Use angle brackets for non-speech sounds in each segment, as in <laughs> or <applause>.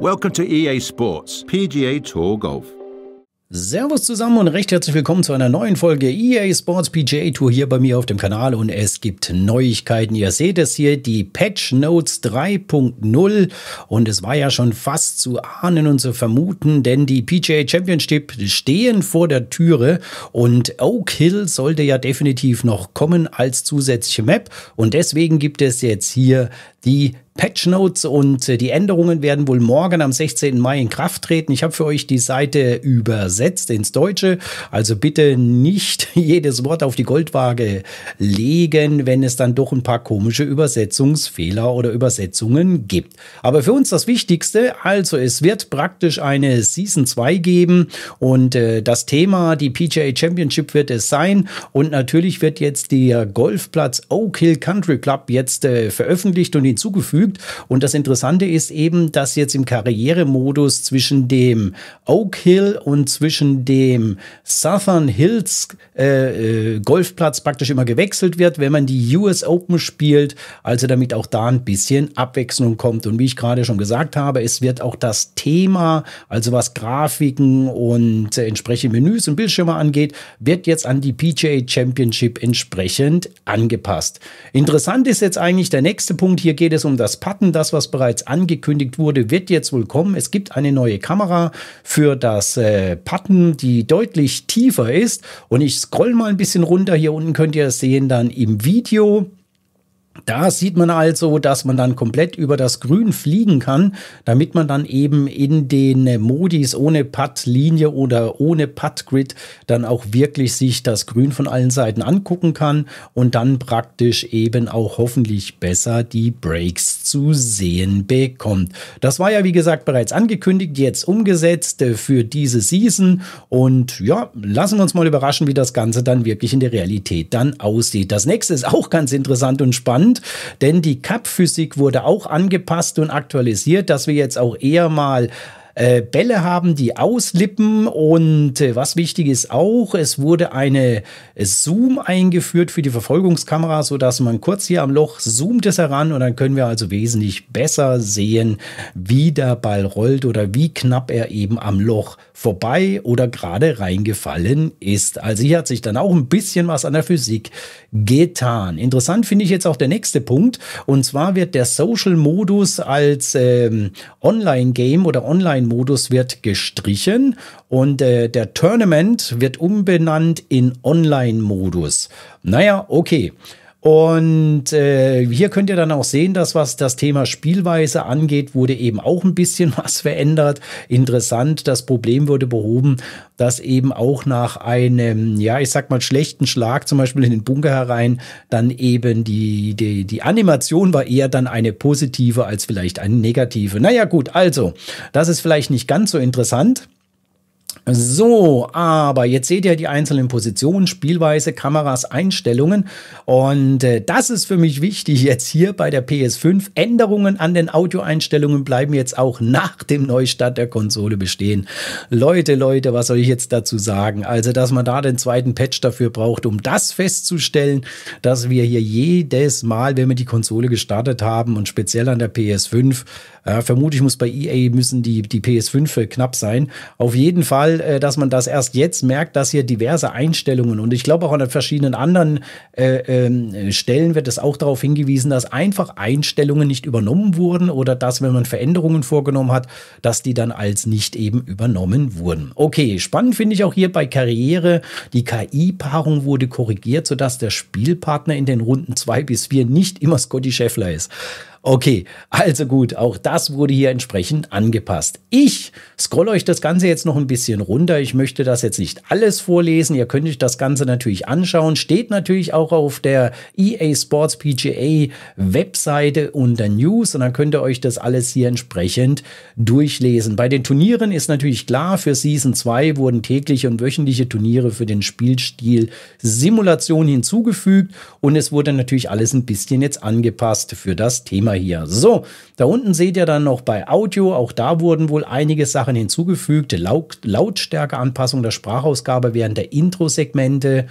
Welcome to EA Sports PGA Tour Golf. Servus zusammen und recht herzlich willkommen zu einer neuen Folge EA Sports PGA Tour hier bei mir auf dem Kanal und es gibt Neuigkeiten. Ihr seht es hier, die Patch Notes 3.0 und es war ja schon fast zu ahnen und zu vermuten, denn die PGA Championship stehen vor der Türe und Oak Hill sollte ja definitiv noch kommen als zusätzliche Map und deswegen gibt es jetzt hier die Patch Notes und äh, die Änderungen werden wohl morgen am 16. Mai in Kraft treten. Ich habe für euch die Seite übersetzt ins Deutsche. Also bitte nicht <laughs> jedes Wort auf die Goldwaage legen, wenn es dann doch ein paar komische Übersetzungsfehler oder Übersetzungen gibt. Aber für uns das Wichtigste, also es wird praktisch eine Season 2 geben und äh, das Thema, die PGA Championship wird es sein und natürlich wird jetzt der Golfplatz Oak Hill Country Club jetzt äh, veröffentlicht und hinzugefügt verfügt. Und das Interessante ist eben, dass jetzt im Karrieremodus zwischen dem Oak Hill und zwischen dem Southern Hills äh, äh, Golfplatz praktisch immer gewechselt wird, wenn man die US Open spielt. Also damit auch da ein bisschen Abwechslung kommt. Und wie ich gerade schon gesagt habe, es wird auch das Thema, also was Grafiken und äh, entsprechende Menüs und Bildschirme angeht, wird jetzt an die PGA Championship entsprechend angepasst. Interessant ist jetzt eigentlich der nächste Punkt. Hier geht es um das das Patten, das was bereits angekündigt wurde, wird jetzt wohl kommen. Es gibt eine neue Kamera für das äh, Patten, die deutlich tiefer ist. Und ich scroll mal ein bisschen runter. Hier unten könnt ihr es sehen dann im Video. Da sieht man also, dass man dann komplett über das Grün fliegen kann, damit man dann eben in den Modis ohne Putt-Linie oder ohne Putt-Grid dann auch wirklich sich das Grün von allen Seiten angucken kann und dann praktisch eben auch hoffentlich besser die Breaks zu sehen bekommt. Das war ja wie gesagt bereits angekündigt, jetzt umgesetzt für diese Season und ja, lassen wir uns mal überraschen, wie das Ganze dann wirklich in der Realität dann aussieht. Das nächste ist auch ganz interessant und spannend spannend, denn die Cup-Physik wurde auch angepasst und aktualisiert, dass wir jetzt auch eher mal äh, Bälle haben, die auslippen. Und äh, was wichtig ist auch, es wurde eine Zoom eingeführt für die Verfolgungskamera, sodass man kurz hier am Loch zoomt es heran und dann können wir also wesentlich besser sehen, wie der Ball rollt oder wie knapp er eben am Loch vorbei oder gerade reingefallen ist. Also hier hat sich dann auch ein bisschen was an der Physik getan. Interessant finde ich jetzt auch der nächste Punkt. Und zwar wird der Social-Modus als ähm, Online-Game oder Online- Online-Modus wird gestrichen und äh, der Tournament wird umbenannt in Online-Modus. Naja, okay. Und äh, hier könnt ihr dann auch sehen, dass was das Thema Spielweise angeht, wurde eben auch ein bisschen <laughs> was verändert. Interessant, das Problem wurde behoben, dass eben auch nach einem, ja, ich sag mal, schlechten Schlag, zum Beispiel in den Bunker herein, dann eben die, die, die Animation war eher dann eine positive als vielleicht eine negative. Naja, gut, also, das ist vielleicht nicht ganz so interessant. So, aber jetzt seht ihr die einzelnen Positionen, Spielweise, Kameras, Einstellungen. Und äh, das ist für mich wichtig jetzt hier bei der PS5. Änderungen an den Audioeinstellungen bleiben jetzt auch nach dem Neustart der Konsole bestehen. Leute, Leute, was soll ich jetzt dazu sagen? Also, dass man da den zweiten Patch dafür braucht, um das festzustellen, dass wir hier jedes Mal, wenn wir die Konsole gestartet haben und speziell an der PS5, äh, vermutlich muss bei EA müssen die, die PS5 äh, knapp sein. Auf jeden Fall äh, dass man das erst jetzt merkt, dass hier diverse Einstellungen und ich glaube auch an verschiedenen anderen äh, äh, Stellen wird es auch darauf hingewiesen, dass einfach Einstellungen nicht übernommen wurden oder dass, wenn man Veränderungen vorgenommen hat, dass die dann als nicht eben übernommen wurden. Okay, spannend finde ich auch hier bei Karriere. Die KI-Paarung wurde korrigiert, sodass der Spielpartner in den Runden 2 bis 4 nicht immer Scotty Scheffler ist. Okay, also gut, auch das wurde hier entsprechend angepasst. Ich scroll euch das Ganze jetzt noch ein bisschen runter. Ich möchte das jetzt nicht alles vorlesen. Ihr könnt euch das Ganze natürlich anschauen. Steht natürlich auch auf der EA Sports PGA Webseite unter News und dann könnt ihr euch das alles hier entsprechend durchlesen. Bei den Turnieren ist natürlich klar, für Season 2 wurden tägliche und wöchentliche Turniere für den Spielstil Simulation hinzugefügt und es wurde natürlich alles ein bisschen jetzt angepasst für das Thema hier. So, da unten seht ihr dann noch bei Audio, auch da wurden wohl einige Sachen hinzugefügt, Laut Lautstärkeanpassung der Sprachausgabe während der Intro-Segmente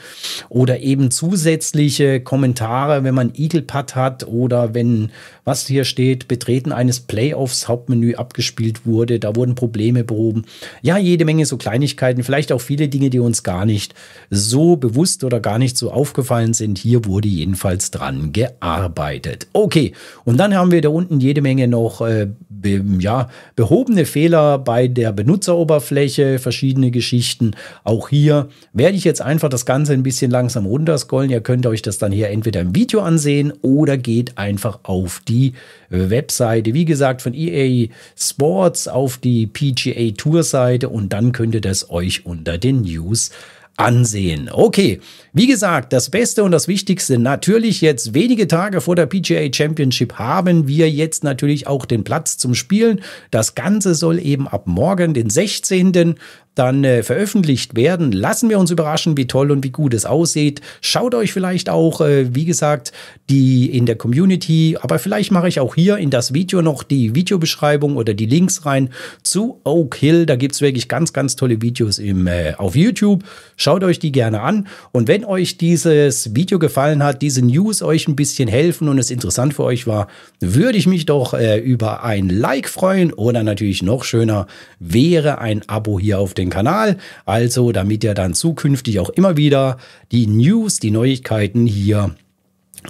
oder eben zusätzliche Kommentare, wenn man eagle hat oder wenn, was hier steht, Betreten eines Playoffs Hauptmenü abgespielt wurde, da wurden Probleme behoben. Ja, jede Menge so Kleinigkeiten, vielleicht auch viele Dinge, die uns gar nicht so bewusst oder gar nicht so aufgefallen sind. Hier wurde jedenfalls dran gearbeitet. Okay, und dann haben wir da unten jede Menge noch äh, be, ja, behobene Fehler bei der Benutzeroberfläche, verschiedene Geschichten. Auch hier werde ich jetzt einfach das Ganze ein bisschen langsam runterscrollen. Ihr könnt euch das dann hier entweder im Video ansehen oder geht einfach auf die äh, Webseite, wie gesagt, von EA Sports auf die PGA Tour Seite und dann könnt ihr das euch unter den News ansehen. Okay, wie gesagt, das Beste und das Wichtigste natürlich jetzt wenige Tage vor der PGA Championship haben wir jetzt natürlich auch den Platz zum Spielen. Das Ganze soll eben ab morgen, den 16 dann äh, veröffentlicht werden. Lassen wir uns überraschen, wie toll und wie gut es aussieht. Schaut euch vielleicht auch, äh, wie gesagt, die in der Community, aber vielleicht mache ich auch hier in das Video noch die Videobeschreibung oder die Links rein zu Oak Hill. Da gibt es wirklich ganz, ganz tolle Videos im, äh, auf YouTube. Schaut euch die gerne an. Und wenn euch dieses Video gefallen hat, diese News euch ein bisschen helfen und es interessant für euch war, würde ich mich doch äh, über ein Like freuen oder natürlich noch schöner wäre ein Abo hier auf den den Kanal. Also, damit ihr dann zukünftig auch immer wieder die News, die Neuigkeiten hier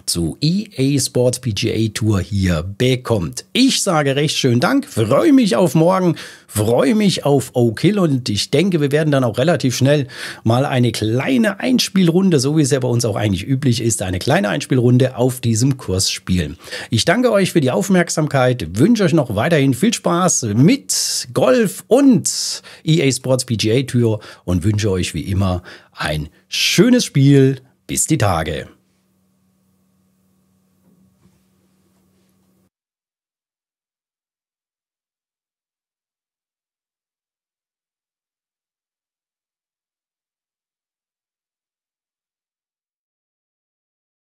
zu EA Sports PGA Tour hier bekommt. Ich sage recht schön Dank, freue mich auf morgen, freue mich auf Oak Hill und ich denke, wir werden dann auch relativ schnell mal eine kleine Einspielrunde, so wie es ja bei uns auch eigentlich üblich ist, eine kleine Einspielrunde auf diesem Kurs spielen. Ich danke euch für die Aufmerksamkeit, wünsche euch noch weiterhin viel Spaß mit Golf und EA Sports PGA Tour und wünsche euch wie immer ein schönes Spiel. Bis die Tage.